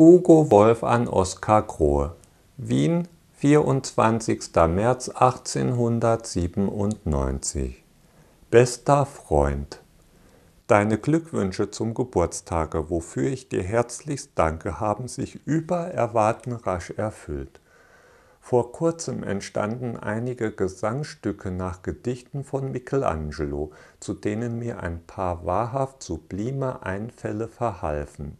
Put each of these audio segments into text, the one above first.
Hugo Wolf an Oskar Grohe. Wien, 24. März 1897. Bester Freund, deine Glückwünsche zum Geburtstage, wofür ich dir herzlichst danke, haben sich über Erwarten rasch erfüllt. Vor kurzem entstanden einige Gesangstücke nach Gedichten von Michelangelo, zu denen mir ein paar wahrhaft sublime Einfälle verhalfen.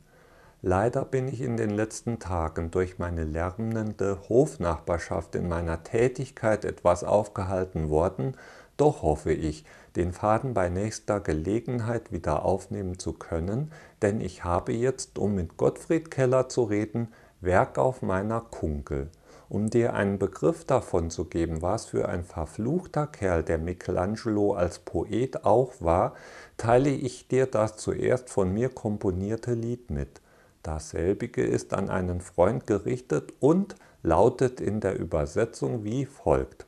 Leider bin ich in den letzten Tagen durch meine lärmende Hofnachbarschaft in meiner Tätigkeit etwas aufgehalten worden, doch hoffe ich, den Faden bei nächster Gelegenheit wieder aufnehmen zu können, denn ich habe jetzt, um mit Gottfried Keller zu reden, Werk auf meiner Kunkel. Um dir einen Begriff davon zu geben, was für ein verfluchter Kerl der Michelangelo als Poet auch war, teile ich dir das zuerst von mir komponierte Lied mit. Dasselbige ist an einen Freund gerichtet und lautet in der Übersetzung wie folgt.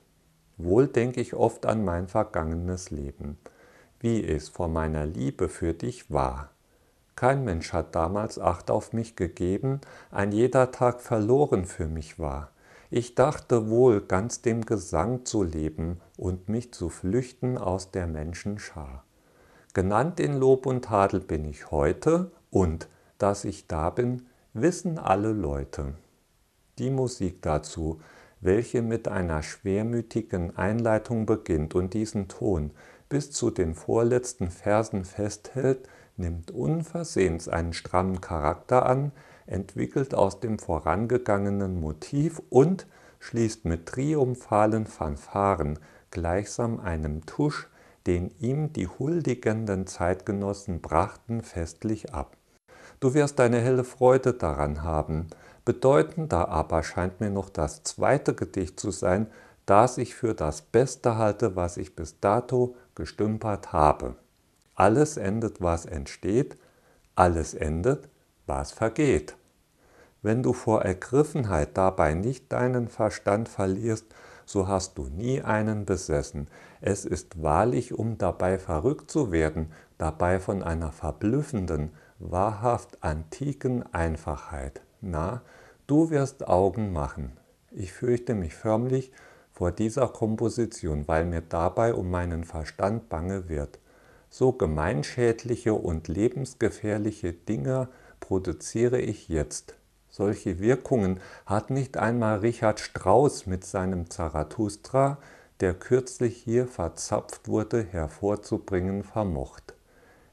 Wohl denke ich oft an mein vergangenes Leben, wie es vor meiner Liebe für dich war. Kein Mensch hat damals Acht auf mich gegeben, ein jeder Tag verloren für mich war. Ich dachte wohl, ganz dem Gesang zu leben und mich zu flüchten aus der Menschenschar. Genannt in Lob und Tadel bin ich heute und dass ich da bin, wissen alle Leute. Die Musik dazu, welche mit einer schwermütigen Einleitung beginnt und diesen Ton bis zu den vorletzten Versen festhält, nimmt unversehens einen strammen Charakter an, entwickelt aus dem vorangegangenen Motiv und schließt mit triumphalen Fanfaren gleichsam einem Tusch, den ihm die huldigenden Zeitgenossen brachten, festlich ab. Du wirst eine helle Freude daran haben. Bedeutender aber scheint mir noch das zweite Gedicht zu sein, das ich für das Beste halte, was ich bis dato gestümpert habe. Alles endet, was entsteht, alles endet, was vergeht. Wenn du vor Ergriffenheit dabei nicht deinen Verstand verlierst, so hast du nie einen besessen. Es ist wahrlich, um dabei verrückt zu werden, dabei von einer verblüffenden, wahrhaft antiken Einfachheit. Na, du wirst Augen machen. Ich fürchte mich förmlich vor dieser Komposition, weil mir dabei um meinen Verstand bange wird. So gemeinschädliche und lebensgefährliche Dinge produziere ich jetzt. Solche Wirkungen hat nicht einmal Richard Strauss mit seinem Zarathustra, der kürzlich hier verzapft wurde, hervorzubringen vermocht.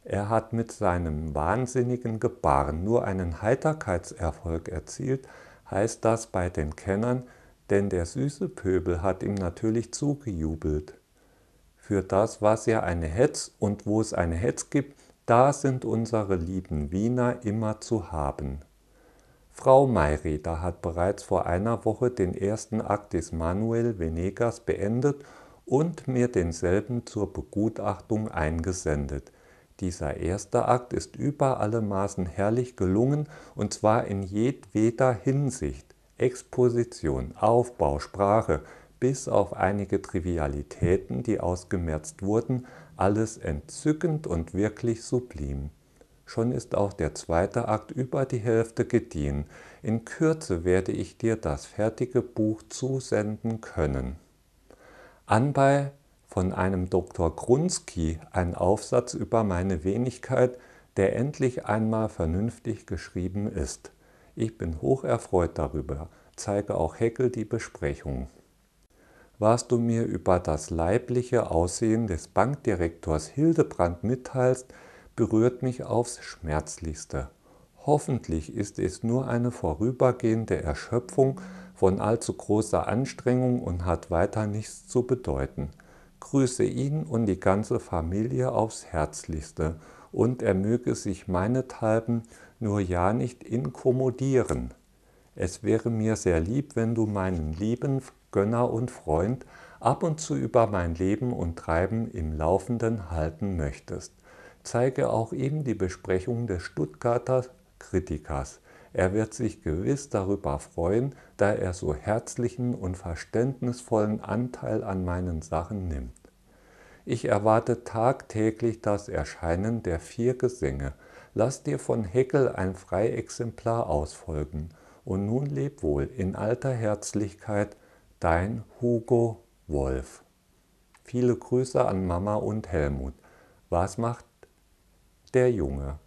Er hat mit seinem wahnsinnigen Gebaren nur einen Heiterkeitserfolg erzielt, heißt das bei den Kennern, denn der süße Pöbel hat ihm natürlich zugejubelt. Für das, was ja eine Hetz und wo es eine Hetz gibt, da sind unsere lieben Wiener immer zu haben. Frau Mayreder hat bereits vor einer Woche den ersten Akt des Manuel Venegas beendet und mir denselben zur Begutachtung eingesendet. Dieser erste Akt ist über alle Maßen herrlich gelungen und zwar in jedweder Hinsicht. Exposition, Aufbau, Sprache, bis auf einige Trivialitäten, die ausgemerzt wurden, alles entzückend und wirklich sublim schon ist auch der zweite Akt über die Hälfte gediehen. In Kürze werde ich dir das fertige Buch zusenden können. Anbei von einem Dr. Grunski ein Aufsatz über meine Wenigkeit, der endlich einmal vernünftig geschrieben ist. Ich bin hocherfreut darüber, zeige auch Heckel die Besprechung. Was du mir über das leibliche Aussehen des Bankdirektors Hildebrand mitteilst, berührt mich aufs Schmerzlichste. Hoffentlich ist es nur eine vorübergehende Erschöpfung von allzu großer Anstrengung und hat weiter nichts zu bedeuten. Grüße ihn und die ganze Familie aufs Herzlichste und er möge sich meinethalben nur ja nicht inkommodieren. Es wäre mir sehr lieb, wenn du meinen lieben Gönner und Freund ab und zu über mein Leben und Treiben im Laufenden halten möchtest zeige auch ihm die Besprechung des Stuttgarter Kritikers. Er wird sich gewiss darüber freuen, da er so herzlichen und verständnisvollen Anteil an meinen Sachen nimmt. Ich erwarte tagtäglich das Erscheinen der vier Gesänge. Lass dir von Heckel ein Freiexemplar ausfolgen. Und nun leb wohl in alter Herzlichkeit, dein Hugo Wolf. Viele Grüße an Mama und Helmut. Was macht der Junge.